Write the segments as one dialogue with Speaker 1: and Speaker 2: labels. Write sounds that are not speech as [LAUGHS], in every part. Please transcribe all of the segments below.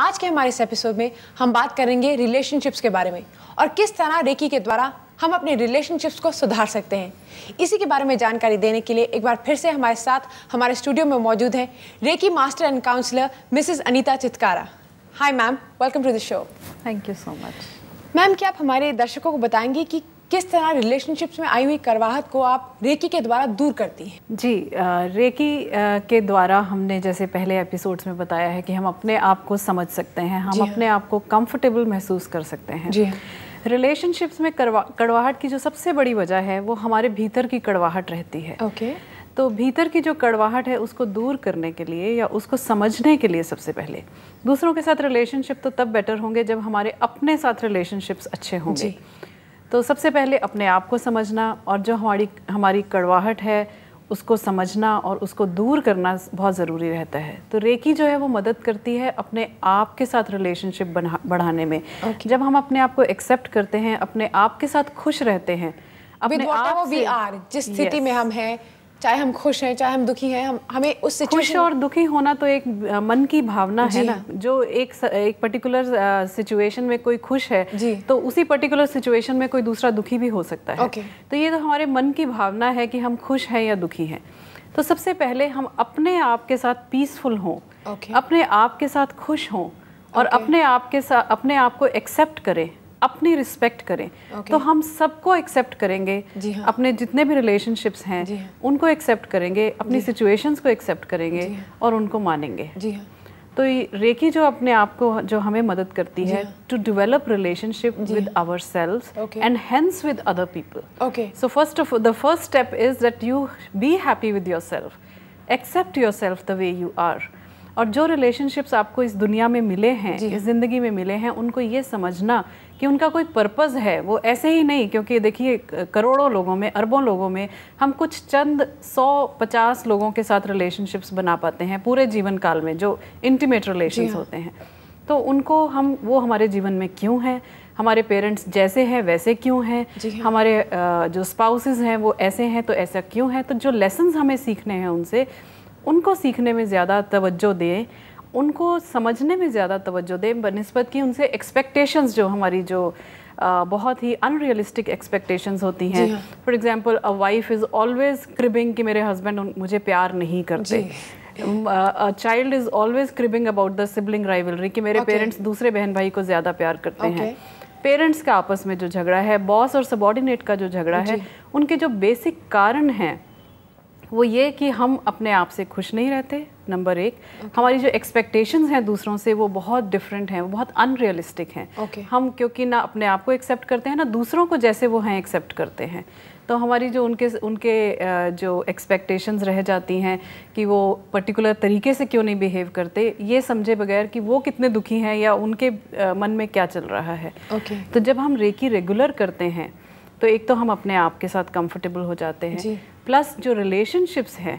Speaker 1: आज के हमारे इस एपिसोड में हम बात करेंगे रिलेशनशिप्स के बारे में और किस तरह रेकी के द्वारा हम अपने रिलेशनशिप्स को सुधार सकते हैं इसी के बारे में जानकारी देने के लिए एक बार फिर से हमारे साथ हमारे स्टूडियो में मौजूद हैं Reiki master and counsellor Mrs Anita Chitkara hi ma'am welcome to the show thank you so much ma'am क्या आप हमारे दर्शकों को बताएंगे कि किस तरह रिलेशनशिप्स में आई हुई करवाहट को आप रेकी के द्वारा दूर करती हैं
Speaker 2: जी रेकी के द्वारा हमने जैसे पहले एपिसोड्स में बताया है कि हम अपने आप को समझ सकते हैं हम अपने हाँ। आप को कंफर्टेबल महसूस कर सकते हैं जी रिलेशनशिप्स हाँ। में करवा कड़वाहट की जो सबसे बड़ी वजह है वो हमारे भीतर की कड़वाहट रहती है ओके तो भीतर की जो कड़वाहट है उसको दूर करने के लिए या उसको समझने के लिए सबसे पहले दूसरों के साथ रिलेशनशिप तो तब बेटर होंगे जब हमारे अपने साथ रिलेशनशिप्स अच्छे होंगे तो सबसे पहले अपने आप को समझना और जो हमारी हमारी कड़वाहट है उसको समझना और उसको दूर करना बहुत ज़रूरी रहता है तो रेकी जो है वो मदद करती है अपने आप के साथ रिलेशनशिप बढ़ा बढ़ाने में okay. जब हम अपने आप को एक्सेप्ट करते हैं अपने आप के साथ खुश रहते हैं अपने आप, आप आर जिस स्थिति yes. में
Speaker 1: हम हैं चाहे हम खुश हैं चाहे हम दुखी हैं हम हमें उस सिचुएशन खुश और दुखी होना तो एक मन की
Speaker 2: भावना है ना जो एक एक पर्टिकुलर सिचुएशन में कोई खुश है तो उसी पर्टिकुलर सिचुएशन में कोई दूसरा दुखी भी हो सकता है okay. तो ये तो हमारे मन की भावना है कि हम खुश हैं या दुखी हैं तो सबसे पहले हम अपने आप के साथ पीसफुल हों okay. अपने आप के साथ खुश हों और okay. अपने आप के साथ अपने आप को एक्सेप्ट करें अपनी रिस्पेक्ट करें okay. तो हम सबको एक्सेप्ट करेंगे जी हाँ। अपने जितने भी रिलेशनशिप्स हैं जी हाँ। उनको एक्सेप्ट करेंगे अपनी सिचुएशंस हाँ। को एक्सेप्ट करेंगे हाँ। और उनको मानेंगे जी हाँ। तो रेकी जो अपने आप को जो हमें मदद करती है to develop relationship with our selves and hence with other people okay so first of the first step is that you be happy with your self accept your self the way you are और जो relationships आपको इस दुनिया में मिले हैं इस ज़िंदगी में मिले हैं उनको ये समझना कि उनका कोई पर्पज़ है वो ऐसे ही नहीं क्योंकि देखिए करोड़ों लोगों में अरबों लोगों में हम कुछ चंद सौ पचास लोगों के साथ रिलेशनशिप्स बना पाते हैं पूरे जीवन काल में जो इंटीमेट रिलेशन होते हैं तो उनको हम वो हमारे जीवन में क्यों हैं हमारे पेरेंट्स जैसे हैं वैसे क्यों हैं हमारे जो स्पाउसेस हैं वो ऐसे हैं तो ऐसा क्यों है तो जो लेसन हमें सीखने हैं उनसे उनको सीखने में ज़्यादा तवज्जो दें उनको समझने में ज़्यादा तवज्जो दें बनस्बत की उनसे एक्सपेक्टेशंस जो हमारी जो आ, बहुत ही अनरियलिस्टिक एक्सपेक्टेशंस होती हैं for example a wife is always cribbing कि मेरे हस्बैंड मुझे प्यार नहीं करते child is always cribbing about the sibling rivalry कि मेरे पेरेंट्स okay. दूसरे बहन भाई को ज़्यादा प्यार करते okay. हैं पेरेंट्स का आपस में जो झगड़ा है बॉस और सबॉर्डिनेट का जो झगड़ा है उनके जो बेसिक कारण हैं वो ये कि हम अपने आप से खुश नहीं रहते नंबर एक okay. हमारी जो एक्सपेक्टेशंस हैं दूसरों से वो बहुत डिफरेंट हैं वो बहुत अनरियलिस्टिक हैं okay. हम क्योंकि ना अपने आप को एक्सेप्ट करते हैं ना दूसरों को जैसे वो हैं एक्सेप्ट करते हैं तो हमारी जो उनके उनके जो एक्सपेक्टेशंस रह जाती हैं कि वो पर्टिकुलर तरीके से क्यों नहीं बिहेव करते ये समझे बगैर कि वो कितने दुखी हैं या उनके मन में क्या चल रहा है okay. तो जब हम रेकी रेगुलर करते हैं तो एक तो हम अपने आप के साथ कंफर्टेबल हो जाते हैं प्लस जो रिलेशनशिप्स हैं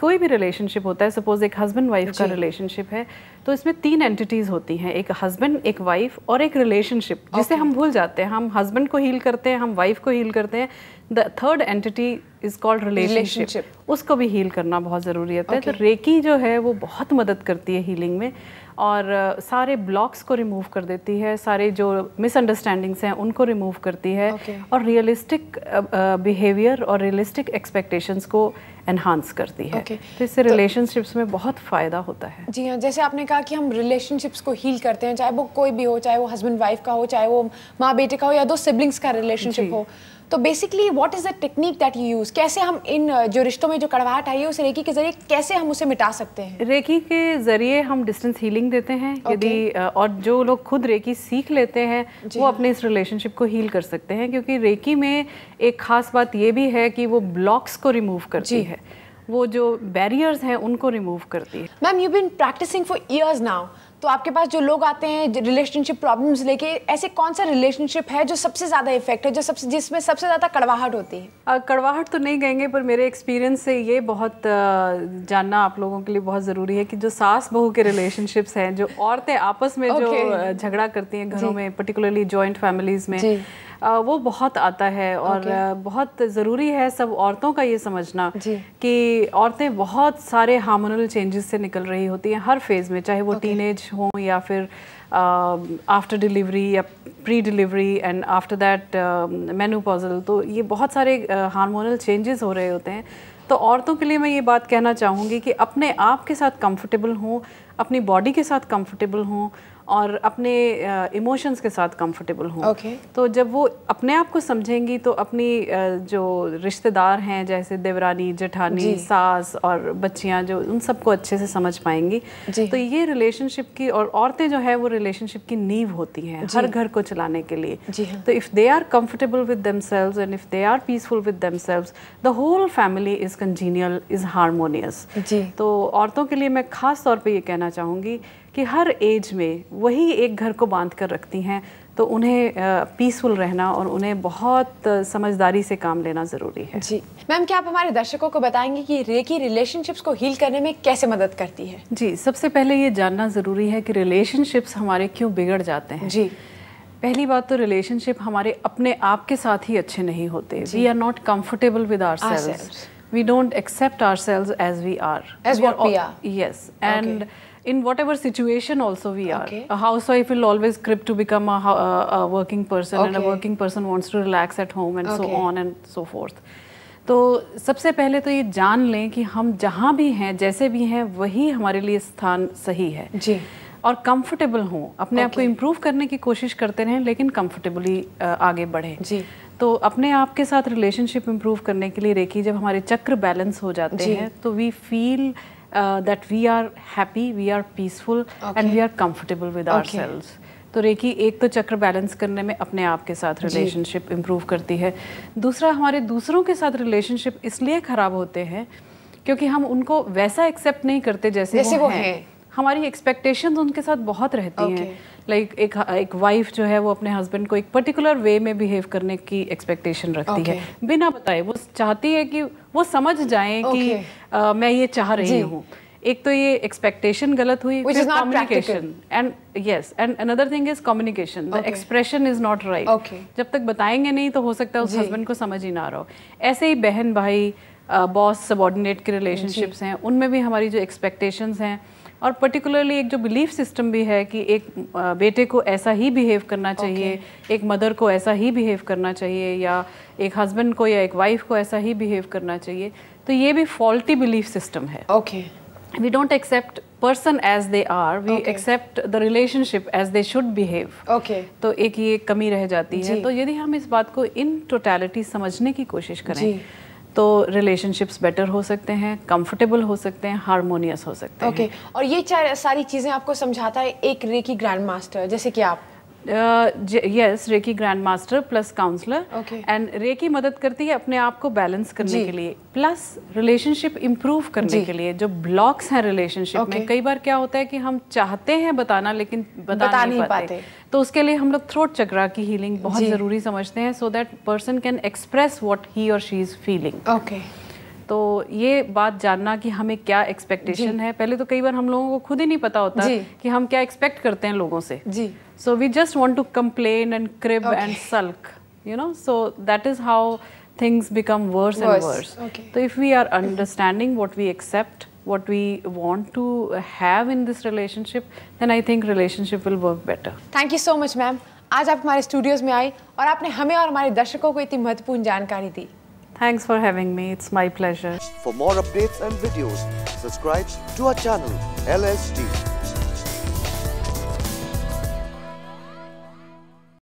Speaker 2: कोई भी रिलेशनशिप होता है सपोज एक हस्बैंड वाइफ का रिलेशनशिप है तो इसमें तीन एंटिटीज होती हैं एक हस्बैंड एक वाइफ और एक रिलेशनशिप okay. जिसे हम भूल जाते हैं हम हस्बैंड को हील करते हैं हम वाइफ को हील करते हैं the third entity is called relationship उसको भी हील करना बहुत ज़रूरी होता okay. है तो रेकी जो है वो बहुत मदद करती है हीलिंग में और सारे ब्लॉक्स को रिमूव कर देती है सारे जो मिसअंडरस्टैंडिंग्स हैं उनको रिमूव करती है okay. और रियलिस्टिक बिहेवियर और रियलिस्टिक एक्सपेक्टेशंस को एनहांस करती है okay. तो इससे रिलेशनशिप्स तो, में बहुत फ़ायदा होता है
Speaker 1: जी हाँ जैसे आपने कहा कि हम रिलेशनशिप्स को हील करते हैं चाहे वो कोई भी हो चाहे वो हस्बैंड वाइफ का हो चाहे वो माँ बेटे का हो या दो सिबलिंग्स का रिलेशनशिप हो तो basically what is the technique that you use कैसे हम इन जो रिश्तों में जो कड़वाहट आई है उस रेकी के ज़रिए कैसे हम उसे मिटा सकते हैं रेकी के ज़रिए हम डिस्टेंस हीलिंग देते हैं
Speaker 2: okay. यदि और जो लोग खुद रेकी सीख लेते हैं वो अपने इस रिलेशनशिप को हील कर सकते हैं क्योंकि रेकी में एक ख़ास बात ये भी है कि वो ब्लॉक्स को रिमूव करती है
Speaker 1: वो जो बैरियर्स
Speaker 2: हैं उनको रिमूव करती है
Speaker 1: ma'am you been practising for years now तो आपके पास जो लोग आते हैं रिलेशनशिप प्रॉब्लम्स लेके ऐसे कौन सा रिलेशनशिप है जो सबसे ज़्यादा इफेक्ट है जो सबसे जिसमें सबसे ज़्यादा कड़वाहट होती है
Speaker 2: आ, कड़वाहट तो नहीं कहेंगे पर मेरे एक्सपीरियंस से ये बहुत जानना आप लोगों के लिए बहुत ज़रूरी है कि जो सास बहू के रिलेशनशिप्स हैं जो औरतें आपस में [LAUGHS] okay. जो झगड़ा करती हैं घरों में पर्टिकुलरली जॉइंट फैमिलीज़ में वो बहुत आता है और okay. बहुत ज़रूरी है सब औरतों का ये समझना कि औरतें बहुत सारे हार्मोनल चेंजेस से निकल रही होती हैं हर फेज़ में चाहे वो टीन एज हों या फिर आफ्टर डिलीवरी या pre delivery and after that menopausal तो ये बहुत सारे हार्मोनल uh, चेंजेस हो रहे होते हैं तो औरतों के लिए मैं ये बात कहना चाहूँगी कि अपने आप के साथ कंफर्टेबल हों अपनी बॉडी के साथ कंफर्टेबल हों और अपने इमोशंस के साथ कंफर्टेबल हों okay. तो जब वो अपने आप को समझेंगी तो अपनी जो रिश्तेदार हैं जैसे देवरानी जेठानी सास और बच्चियाँ जो उन सबको अच्छे से समझ पाएंगी तो ये रिलेशनशिप की और औरतें जो है वो रिलेशनशिप की नींव होती हैं हर घर को चलाने के लिए हाँ। तो if they are comfortable with them selves and if they are peaceful with them selves the whole family is congenial is harmonious तो औरतों के लिए मैं खास तौर पर ये कहना चाहूँगी कि हर एज में वही एक घर को बांध कर रखती हैं तो उन्हें पीसफुल रहना और उन्हें बहुत समझदारी से काम लेना ज़रूरी है जी
Speaker 1: मैम क्या आप हमारे दर्शकों को बताएंगे कि रेकी रिलेशनशिप्स को हील करने में कैसे मदद करती है
Speaker 2: जी सबसे पहले ये जानना ज़रूरी है कि रिलेशनशिप्स हमारे क्यों बिगड़ जाते हैं जी पहली बात तो रिलेशनशिप हमारे अपने आप के साथ ही अच्छे नहीं होते we are not comfortable with our selves we don't accept our selves as we are as we are yes and in whatever situation also we are. Okay. A housewife will always crib to become a, a, a working person okay. and a working person wants to relax at home and okay. so on and so forth. तो सबसे पहले तो ये जान लें कि हम जहाँ भी हैं जैसे भी हैं वही हमारे लिए स्थान सही है जी और कंफर्टेबल हों अपने okay. आप को इम्प्रूव करने की कोशिश करते रहें लेकिन कंफर्टेबली आगे बढ़ें जी तो अपने आप के साथ रिलेशनशिप इम्प्रूव करने के लिए रेखी जब हमारे चक्र बैलेंस हो जाते हैं तो we feel uh, that we are happy, we are peaceful, okay. and we are comfortable with okay. ourselves. तो रेकी एक तो चक्र बैलेंस करने में अपने आप के साथ रिलेशनशिप इम्प्रूव करती है दूसरा हमारे दूसरों के साथ रिलेशनशिप इसलिए ख़राब होते हैं क्योंकि हम उनको वैसा एक्सेप्ट नहीं करते जैसे, जैसे वो, वो हैं है। हमारी एक्सपेक्टेशंस उनके साथ बहुत रहती okay. हैं लाइक like, एक एक वाइफ जो है वो अपने हस्बैंड को एक पर्टिकुलर वे में बिहेव करने की एक्सपेक्टेशन रखती okay. है बिना बताए वो चाहती है कि वो समझ जाए okay. कि आ, मैं ये चाह रही हूँ एक तो ये एक्सपेक्टेशन गलत हुई communication and yes and another thing is communication the expression is not right जब तक बताएंगे नहीं तो हो सकता है उस हस्बैंड को समझ ही ना रहो ऐसे ही बहन भाई बॉस सबॉर्डिनेट के रिलेशनशिप्स हैं उनमें भी हमारी जो एक्सपेक्टेशंस हैं और पर्टिकुलरली एक जो बिलीफ सिस्टम भी है कि एक बेटे को ऐसा ही बिहेव करना चाहिए okay. एक मदर को ऐसा ही बिहेव करना चाहिए या एक हस्बैंड को या एक वाइफ को ऐसा ही बिहेव करना चाहिए तो ये भी फॉल्टी बिलीफ सिस्टम है okay we don't accept person as they are we accept the relationship as they should behave okay तो एक ये कमी रह जाती है तो यदि हम इस बात को इन टोटैलिटी समझने की कोशिश करें तो रिलेशनशिप्स बेटर हो सकते हैं कंफर्टेबल हो सकते हैं हारमोनियस हो सकते okay. हैं
Speaker 1: ओके और ये सारी चीज़ें आपको समझाता है एक रेकी ग्रैंड मास्टर जैसे कि आप yes Reiki grand master plus counsellor
Speaker 2: and Reiki मदद करती है अपने आप को बैलेंस करने के लिए प्लस रिलेशनशिप इम्प्रूव करने के लिए जो ब्लॉक्स हैं रिलेशनशिप okay. में कई बार क्या होता है कि हम चाहते हैं बताना लेकिन बता, बता नहीं, नहीं पाते, पाते। तो उसके लिए हम लोग थ्रोट चक्रा की हीलिंग बहुत ज़रूरी समझते हैं so that person can express what he और शी इज़ फीलिंग ओके तो ये बात जानना कि हमें क्या एक्सपेक्टेशन है पहले तो कई बार हम लोगों को खुद ही नहीं पता होता कि हम क्या एक्सपेक्ट करते हैं लोगों से जी so we just want to complain and crib and sulk you know so that is how things become worse and worse तो if we are understanding what we accept what we want to have in this relationship then I think relationship will work better
Speaker 1: thank you so much ma'am आज आप हमारे studios में आई और आपने हमें और हमारे दर्शकों को इतनी महत्वपूर्ण जानकारी दी
Speaker 2: Thanks for having me. It's my pleasure. For more updates
Speaker 1: and videos, subscribe to our channel LSD.